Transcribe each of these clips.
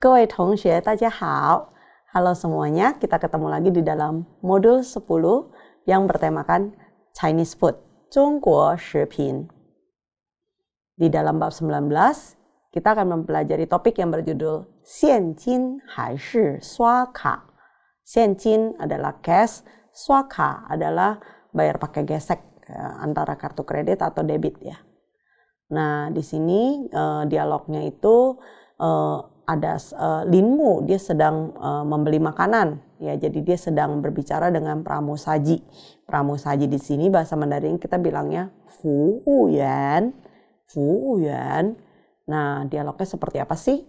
halo semuanya, kita ketemu lagi di dalam modul 10 yang bertemakan Chinese food, Zhongguo Shipin. Di dalam bab 19, kita akan mempelajari topik yang berjudul Xianjin Hai Shi Sua Ka. Xianjin adalah cash, Sua Ka adalah bayar pakai gesek eh, antara kartu kredit atau debit ya. Nah, di sini uh, dialognya itu uh, ada uh, Linmu dia sedang uh, membeli makanan ya jadi dia sedang berbicara dengan Pramu Saji. Pramu Saji di sini bahasa Mandarin kita bilangnya Fu Yan Fu Yan nah dialognya seperti apa sih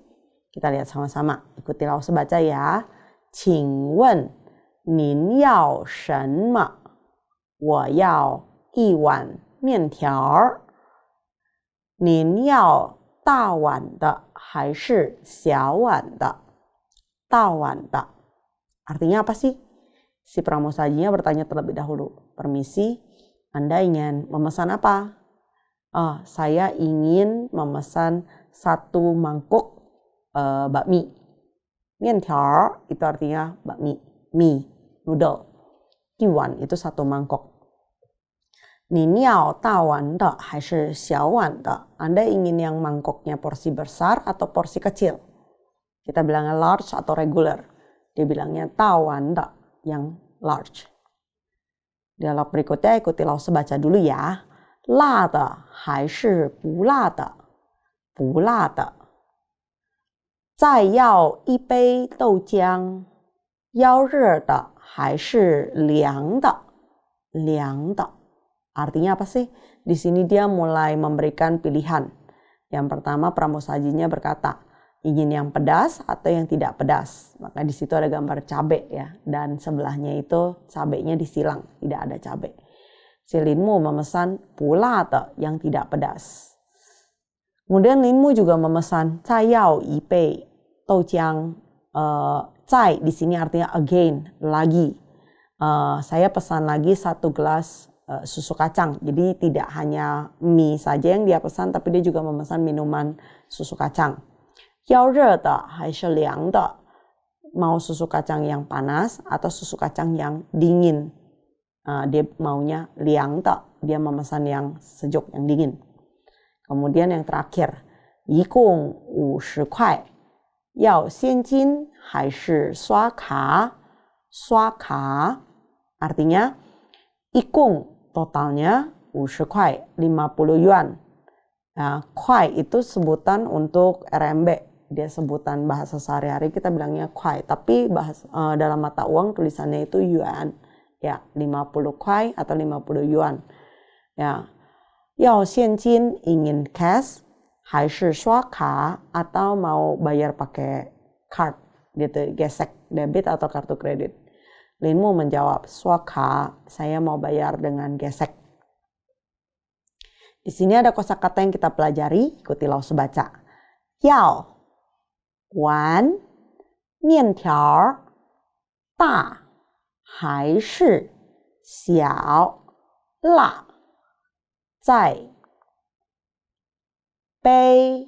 kita lihat sama-sama ikuti lawas sebaca ya 请问您要什么？我要一碗面条儿。您要大碗的还是小碗的？大碗的. Artinya apa sih? Si pramusajinya bertanya terlebih dahulu. Permisi, Anda ingin memesan apa? Oh, saya ingin memesan satu mangkuk uh, bakmi. Mientiao itu artinya bakmi, mie, noodle. Kiwan itu satu mangkok. Niao 你尿大碗的还是小碗的? Anda ingin yang mangkoknya porsi besar atau porsi kecil? Kita bilangnya large atau regular. Dia bilangnya tawan da, yang large. Dialog berikutnya ikuti Lao sebaca dulu ya. La de hai shi bu la de? Bu la de. 再要一杯豆浆，要热的还是凉的？凉的。Artinya apa sih? Di sini dia mulai memberikan pilihan. Yang pertama pramusajinya berkata, ingin yang pedas atau yang tidak pedas. Maka di situ ada gambar cabe ya dan sebelahnya itu cabenya disilang, tidak ada cabe. Si memesan pula atau yang tidak pedas. Kemudian Linmu juga memesan cayao ipe, tou eh, cai di sini artinya again, lagi. Uh, saya pesan lagi satu gelas Eh, susu kacang. Jadi tidak hanya mie saja yang dia pesan, tapi dia juga memesan minuman susu kacang. liang hai mau susu kacang yang panas atau susu kacang yang dingin. Uh, dia maunya liang tak, dia memesan yang sejuk, yang dingin. Kemudian yang terakhir, yikung shi kuai. Yao jin hai shi sua ka? ka artinya ikung totalnya 50 kuai, 50 yuan. Nah, kuai itu sebutan untuk RMB. Dia sebutan bahasa sehari-hari kita bilangnya kuai, tapi bahasa uh, e, dalam mata uang tulisannya itu yuan. Ya, 50 kuai atau 50 yuan. Ya. Yao xianjin ingin cash, hai shi shua ka atau mau bayar pakai card gitu, gesek debit atau kartu kredit. Linmu menjawab, Swaka, saya mau bayar dengan gesek. Di sini ada kosakata yang kita pelajari, ikuti Lao sebaca. Yao, wan, mian tiao, ta, hai shi, xiao, la, zai, bei,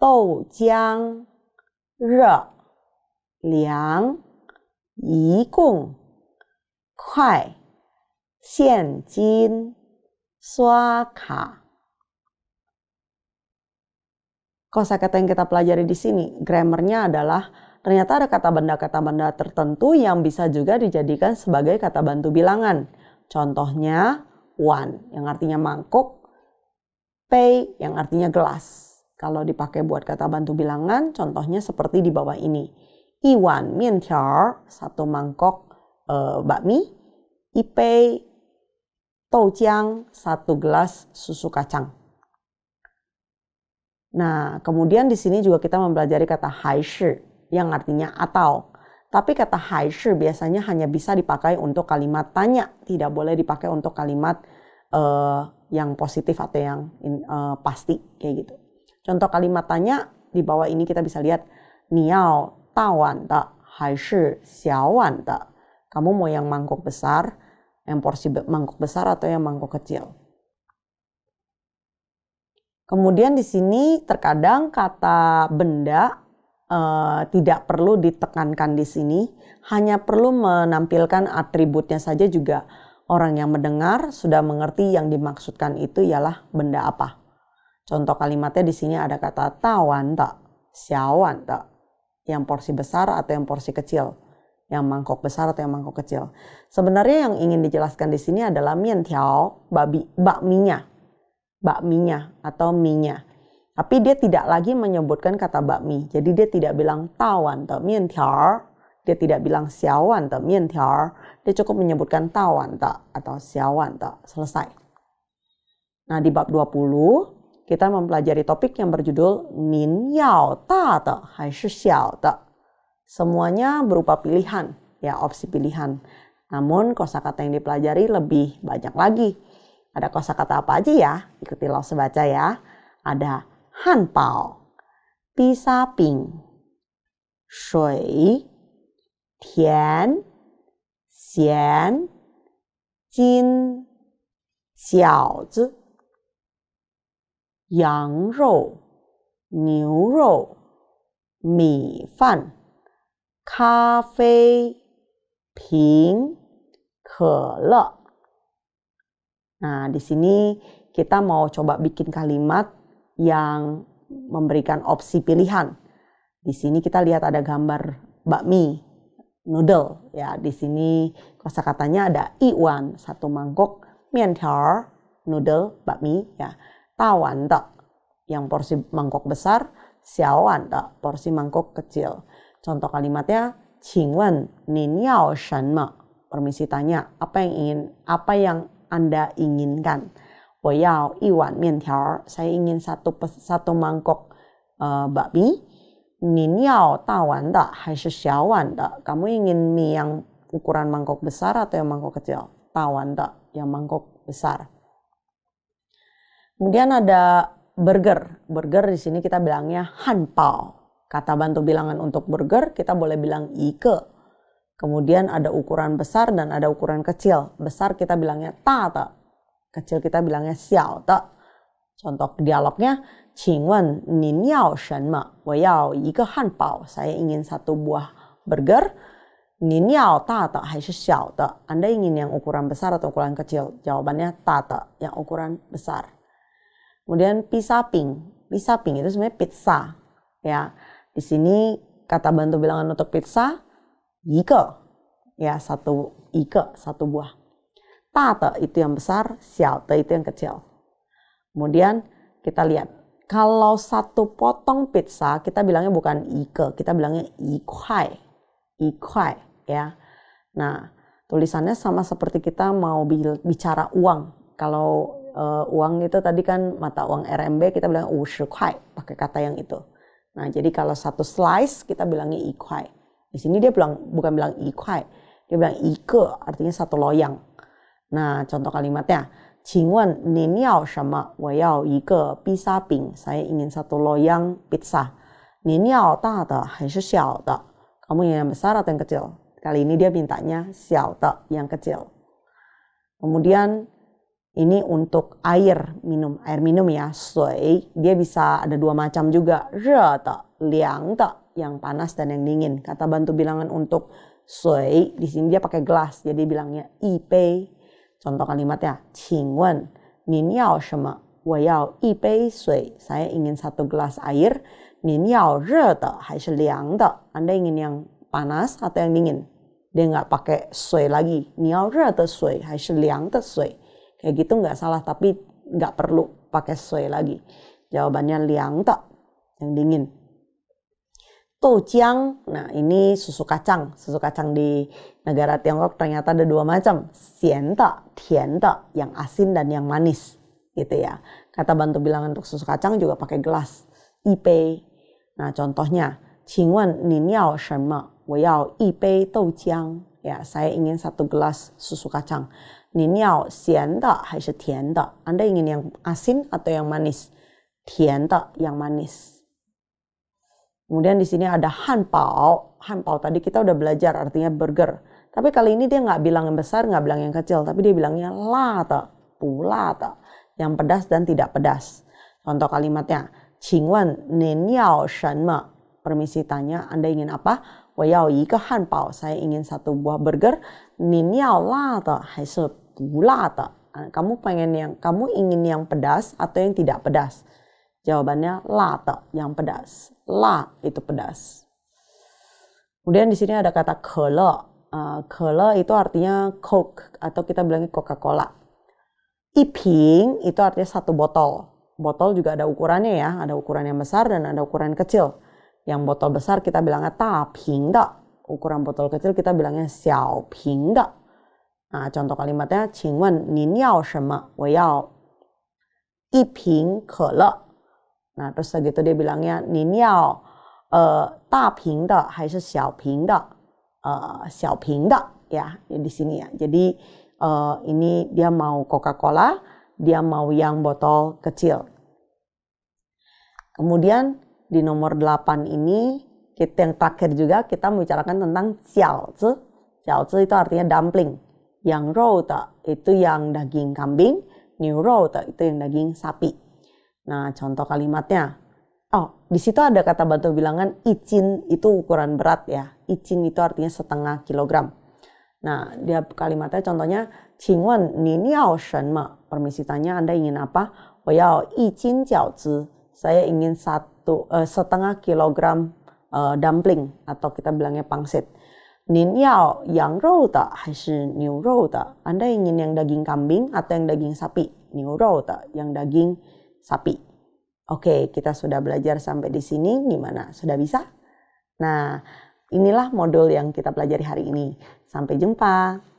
dou jiang, re, liang, kata yang kita pelajari di sini, grammarnya adalah ternyata ada kata benda-kata benda tertentu yang bisa juga dijadikan sebagai kata bantu bilangan. Contohnya one yang artinya mangkuk, pay yang artinya gelas. Kalau dipakai buat kata bantu bilangan, contohnya seperti di bawah ini. 一碗面条 satu mangkok bakmi, satu gelas susu kacang. Nah, kemudian di sini juga kita mempelajari kata haishi yang artinya atau. Tapi kata haishi biasanya hanya bisa dipakai untuk kalimat tanya, tidak boleh dipakai untuk kalimat yang positif atau yang eh，pasti kayak gitu. Contoh kalimat tanya di bawah ini kita bisa lihat niao tawan Kamu mau yang mangkok besar, yang porsi mangkok besar atau yang mangkok kecil? Kemudian di sini terkadang kata benda uh, tidak perlu ditekankan di sini, hanya perlu menampilkan atributnya saja juga. Orang yang mendengar sudah mengerti yang dimaksudkan itu ialah benda apa. Contoh kalimatnya di sini ada kata tawan tak, xiawan tak yang porsi besar atau yang porsi kecil, yang mangkok besar atau yang mangkok kecil. Sebenarnya yang ingin dijelaskan di sini adalah mian tiao, babi, bakminya, bakminya atau minya. Tapi dia tidak lagi menyebutkan kata bakmi. Jadi dia tidak bilang tawan atau mian tiao, dia tidak bilang siawan atau mian tiao, dia cukup menyebutkan tawan atau siawan atau selesai. Nah di bab 20 kita mempelajari topik yang berjudul Nin Yao Ta De Hai Shi Xiao De. Semuanya berupa pilihan, ya opsi pilihan. Namun kosakata yang dipelajari lebih banyak lagi. Ada kosakata apa aja ya? Ikuti lo sebaca ya. Ada Han Pao, Pisa Ping, Shui, Tian, Xian, Jin, Xiao Zi, Nah di sini kita mau coba bikin kalimat yang memberikan opsi pilihan. Di sini kita lihat ada gambar bakmi, noodle. Ya, di sini katanya ada iwan, satu mangkok, mian noodle, bakmi. Ya, tawan tak yang porsi mangkok besar, xiaowan tak porsi mangkok kecil. Contoh kalimatnya, 请问您要什么? Permisi tanya, apa yang ingin, apa yang Anda inginkan? 我要一碗面条, saya ingin satu satu mangkok uh, bakmi. de? Kamu ingin mie yang ukuran mangkok besar atau yang mangkok kecil? de, yang mangkok besar. Kemudian ada burger. Burger di sini kita bilangnya hanpao. Kata bantu bilangan untuk burger kita boleh bilang ike. Kemudian ada ukuran besar dan ada ukuran kecil. Besar kita bilangnya ta ta. Kecil kita bilangnya xiao ta. Contoh dialognya, Saya ingin satu buah burger. ta ta, xiao Anda ingin yang ukuran besar atau ukuran kecil? Jawabannya ta ta, yang ukuran besar. Kemudian pizza ping, Pizza ping itu sebenarnya pizza. Ya. Di sini kata bantu bilangan untuk pizza ike. Ya, satu ike, satu buah. Tate itu yang besar, sialte itu yang kecil. Kemudian kita lihat kalau satu potong pizza kita bilangnya bukan ike, kita bilangnya ikuai, ikuai, ya. Nah tulisannya sama seperti kita mau bicara uang. Kalau uh, uang itu tadi kan mata uang RMB kita bilang oh, kuai pakai kata yang itu. Nah jadi kalau satu slice kita bilangnya ikai. Di sini dia bilang bukan bilang ikai, dia bilang ike artinya satu loyang. Nah contoh kalimatnya, Qingwen nin yao sama? Wo yao ike pizza bing. Saya ingin satu loyang pizza. Nin yao ta de hai shi xiao de. Kamu yang besar atau yang kecil? Kali ini dia mintanya xiao de, yang kecil. Kemudian ini untuk air minum, air minum ya, sui. Dia bisa ada dua macam juga, rata, liang ta, yang panas dan yang dingin. Kata bantu bilangan untuk sui, di sini dia pakai gelas, jadi bilangnya ipe. Contoh kalimatnya, qingwen, nin yao shema, wo yao ipe soy Saya ingin satu gelas air, nin yao re de, hai shi liang de. Anda ingin yang panas atau yang dingin? dia nggak pakai sui lagi. Niao re de soy hai shi liang de soy kayak gitu nggak salah tapi nggak perlu pakai sesuai lagi jawabannya liang tak yang dingin Toujiang, nah ini susu kacang. Susu kacang di negara Tiongkok ternyata ada dua macam, sienta, tienta, yang asin dan yang manis, gitu ya. Kata bantu bilangan untuk susu kacang juga pakai gelas, ipe. Nah contohnya, Qingwen, nin yao shenme? Wo yao ipe doujiang. Ya, saya ingin satu gelas susu kacang. Ninyao sienda hai shi ingin yang asin atau yang manis? manis. Kemudian di sini ada hanpao. Hanpao tadi kita udah belajar artinya burger. Tapi kali ini dia nggak bilang yang besar, nggak bilang yang kecil, tapi dia bilangnya lata, pulata, yang pedas dan tidak pedas. Contoh kalimatnya, Qingwan nin yao Permisi tanya, Anda ingin apa? saya ingin satu buah burger 您要辣的还是不辣的 kamu pengen yang kamu ingin yang pedas atau yang tidak pedas jawabannya lata yang pedas la itu pedas kemudian di sini ada kata kele uh, kele itu artinya coke atau kita bilangnya coca cola iping itu artinya satu botol botol juga ada ukurannya ya ada ukuran yang besar dan ada ukuran kecil yang botol besar kita bilangnya ta ping Ukuran botol kecil kita bilangnya xiao ping Nah, contoh kalimatnya, yao nah terus segitu dia bilangnya, de, de, de, ya di sini ya. Jadi uh, ini dia mau Coca-Cola, dia mau yang botol kecil. Kemudian di nomor 8 ini kita yang terakhir juga kita membicarakan tentang Xiao zi itu artinya dumpling. Yang rou itu yang daging kambing, new rou itu yang daging sapi. Nah, contoh kalimatnya. Oh, di situ ada kata bantu bilangan icin itu ukuran berat ya. Icin itu artinya setengah kilogram. Nah, dia kalimatnya contohnya, "Qingwen, ni niao shen ma?" Permisi tanya, Anda ingin apa? Wo oh, yao jiao zi saya ingin satu uh, setengah kilogram uh, dumpling atau kita bilangnya pangsit. Nin yao yang rou ta hai niu rou ta? Anda ingin yang daging kambing atau yang daging sapi? Niu rou ta, yang daging sapi. Oke, kita sudah belajar sampai di sini. Gimana? Sudah bisa? Nah, inilah modul yang kita pelajari hari ini. Sampai jumpa.